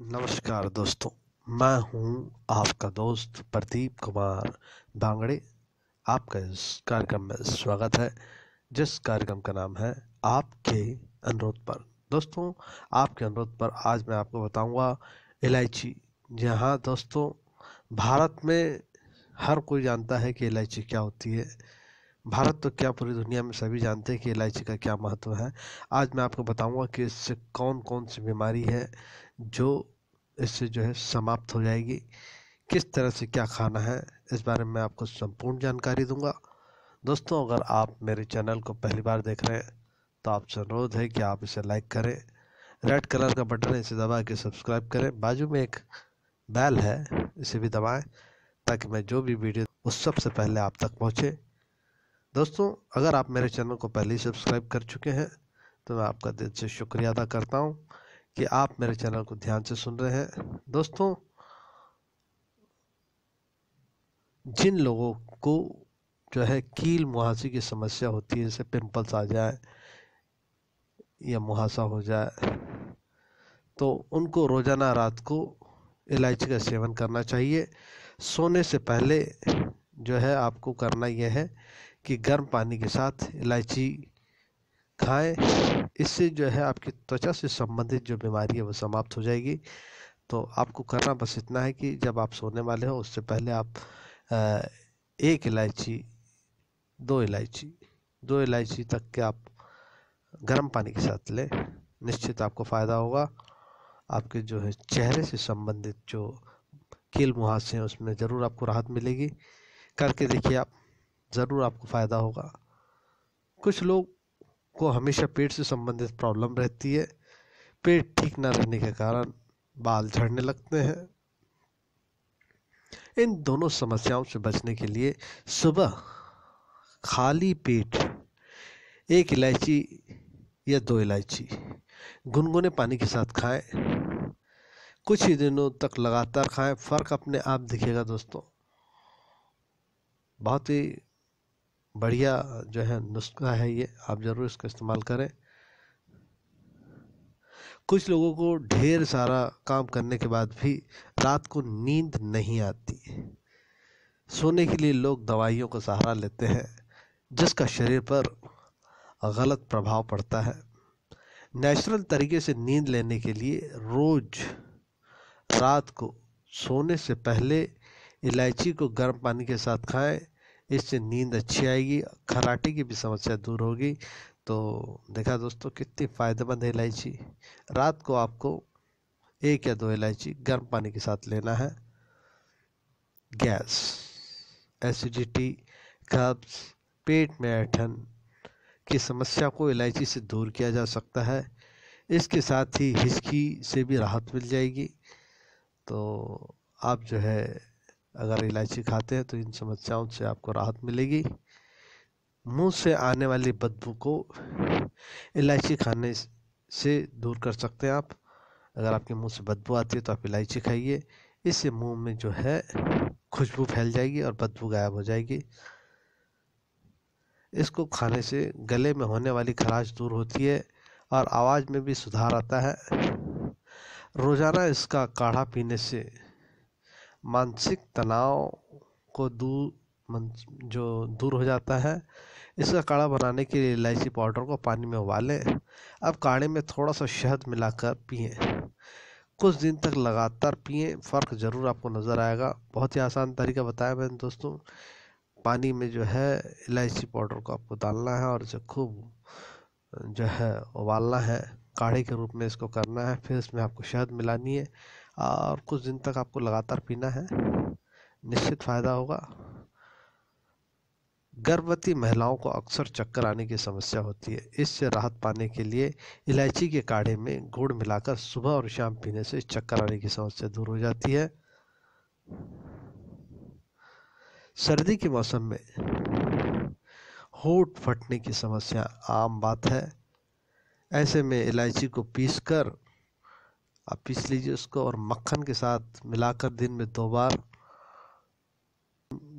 नमस्कार दोस्तों मैं हूं आपका दोस्त प्रदीप कुमार बांगड़े आपका इस कार्यक्रम में स्वागत है जिस कार्यक्रम का नाम है आपके अनुरोध पर दोस्तों आपके अनुरोध पर आज मैं आपको बताऊंगा इलायची जहां दोस्तों भारत में हर कोई जानता है कि इलायची क्या होती है भारत तो क्या पूरी दुनिया में सभी जानते हैं कि इलायची का क्या महत्व है आज मैं आपको बताऊंगा कि इससे कौन कौन सी बीमारी है जो इससे जो है समाप्त हो जाएगी किस तरह से क्या खाना है इस बारे में आपको संपूर्ण जानकारी दूंगा दोस्तों अगर आप मेरे चैनल को पहली बार देख रहे हैं तो आपसे अनुरोध है कि आप इसे लाइक करें रेड कलर का बटन है इसे दबा के सब्सक्राइब करें बाजू में एक बैल है इसे भी दबाएं ताकि मैं जो भी वीडियो उस सबसे पहले आप तक पहुँचे दोस्तों अगर आप मेरे हाँ। चैनल को पहले ही सब्सक्राइब कर चुके हैं तो मैं आपका दिल से शुक्रिया अदा करता हूँ कि आप मेरे चैनल को ध्यान से सुन रहे हैं दोस्तों जिन लोगों को जो है कील मुहासे की समस्या होती है जैसे पिंपल्स आ जाए या मुहासा हो जाए तो उनको रोज़ाना रात को इलायची का सेवन करना चाहिए सोने से पहले जो है आपको करना यह है कि गर्म पानी के साथ इलायची खाएं इससे जो है आपकी त्वचा से संबंधित जो बीमारी है वो समाप्त हो जाएगी तो आपको करना बस इतना है कि जब आप सोने वाले हो उससे पहले आप एक इलायची दो इलायची दो इलायची तक के आप गर्म पानी के साथ लें निश्चित आपको फ़ायदा होगा आपके जो है चेहरे से संबंधित जो कील मुहासे हैं उसमें ज़रूर आपको राहत मिलेगी करके देखिए आप ज़रूर आपको फ़ायदा होगा कुछ लोग को हमेशा पेट से संबंधित प्रॉब्लम रहती है पेट ठीक ना रहने के कारण बाल झड़ने लगते हैं इन दोनों समस्याओं से बचने के लिए सुबह खाली पेट एक इलायची या दो इलायची गुनगुने पानी के साथ खाएं कुछ ही दिनों तक लगातार खाएं फ़र्क अपने आप दिखेगा दोस्तों बहुत ही बढ़िया जो है नुस्खा है ये आप ज़रूर इसका इस्तेमाल करें कुछ लोगों को ढेर सारा काम करने के बाद भी रात को नींद नहीं आती सोने के लिए लोग दवाइयों का सहारा लेते हैं जिसका शरीर पर गलत प्रभाव पड़ता है नेचुरल तरीके से नींद लेने के लिए रोज़ रात को सोने से पहले इलायची को गर्म पानी के साथ खाएं इससे नींद अच्छी आएगी खराटे की भी समस्या दूर होगी तो देखा दोस्तों कितनी फ़ायदेमंद है इलायची रात को आपको एक या दो इलायची गर्म पानी के साथ लेना है गैस एसिडिटी कब्ज पेट में ऐठन की समस्या को इलायची से दूर किया जा सकता है इसके साथ ही हिचकी से भी राहत मिल जाएगी तो आप जो है अगर इलायची खाते हैं तो इन समस्याओं से आपको राहत मिलेगी मुंह से आने वाली बदबू को इलायची खाने से दूर कर सकते हैं आप अगर आपके मुंह से बदबू आती है तो आप इलायची खाइए इससे मुंह में जो है खुशबू फैल जाएगी और बदबू गायब हो जाएगी इसको खाने से गले में होने वाली खराश दूर होती है और आवाज़ में भी सुधार आता है रोज़ाना इसका काढ़ा पीने से मानसिक तनाव को दूर जो दूर हो जाता है इसका काढ़ा बनाने के लिए इलायची पाउडर को पानी में उबालें अब काढ़े में थोड़ा सा शहद मिलाकर पिएं कुछ दिन तक लगातार पिएं फ़र्क ज़रूर आपको नज़र आएगा बहुत ही आसान तरीका बताया मैंने दोस्तों पानी में जो है इलायची पाउडर को आपको डालना है और इसे खूब जो है उबालना है काढ़े के रूप में इसको करना है फिर इसमें आपको शहद मिलानी है और कुछ दिन तक आपको लगातार पीना है निश्चित फ़ायदा होगा गर्भवती महिलाओं को अक्सर चक्कर आने की समस्या होती है इससे राहत पाने के लिए इलायची के काढ़े में गुड़ मिलाकर सुबह और शाम पीने से चक्कर आने की समस्या दूर हो जाती है सर्दी के मौसम में होठ फटने की समस्या आम बात है ऐसे में इलायची को पीसकर आप पीस लीजिए उसको और मक्खन के साथ मिलाकर दिन में दो बार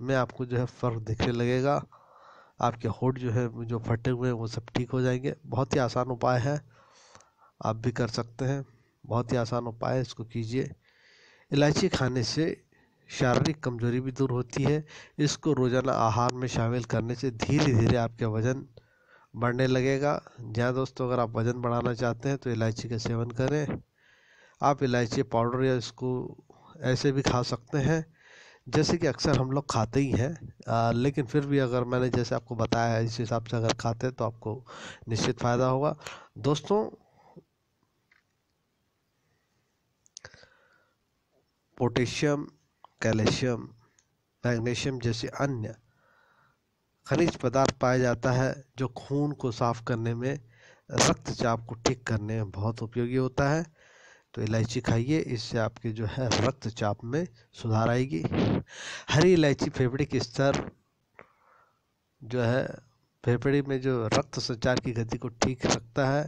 में आपको जो है फ़र्क दिखने लगेगा आपके होठ जो है जो फटे हुए हैं वो सब ठीक हो जाएंगे बहुत ही आसान उपाय है आप भी कर सकते हैं बहुत ही आसान उपाय है इसको कीजिए इलायची खाने से शारीरिक कमजोरी भी दूर होती है इसको रोज़ाना आहार में शामिल करने से धीरे धीरे आपके वज़न बढ़ने लगेगा जहाँ दोस्तों अगर आप वज़न बढ़ाना चाहते हैं तो इलायची का सेवन करें आप इलायची पाउडर या इसको ऐसे भी खा सकते हैं जैसे कि अक्सर हम लोग खाते ही हैं लेकिन फिर भी अगर मैंने जैसे आपको बताया है इस हिसाब से अगर खाते हैं तो आपको निश्चित फ़ायदा होगा दोस्तों पोटेशियम कैल्शियम मैग्नीशियम जैसे अन्य खनिज पदार्थ पाया जाता है जो खून को साफ करने में रक्तचाप को ठीक करने में बहुत उपयोगी होता है तो इलायची खाइए इससे आपके जो है रक्तचाप में सुधार आएगी हरी इलायची फेफड़े के स्तर जो है फेफड़े में जो रक्त संचार की गति को ठीक रखता है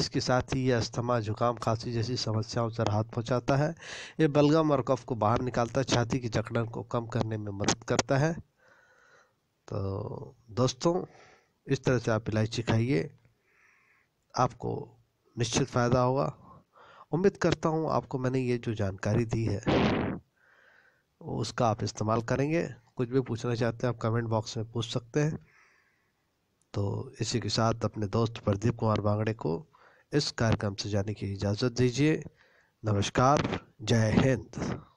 इसके साथ ही यह अस्थमा जुकाम खांसी जैसी समस्याओं से राहत पहुंचाता है ये बलगम और कफ को बाहर निकालता है छाती की जकड़न को कम करने में मदद करता है तो दोस्तों इस तरह से आप इलायची खाइए आपको निश्चित फ़ायदा होगा उम्मीद करता हूँ आपको मैंने ये जो जानकारी दी है उसका आप इस्तेमाल करेंगे कुछ भी पूछना चाहते हैं आप कमेंट बॉक्स में पूछ सकते हैं तो इसी के साथ अपने दोस्त प्रदीप कुमार बांगड़े को इस कार्यक्रम से जाने की इजाज़त दीजिए नमस्कार जय हिंद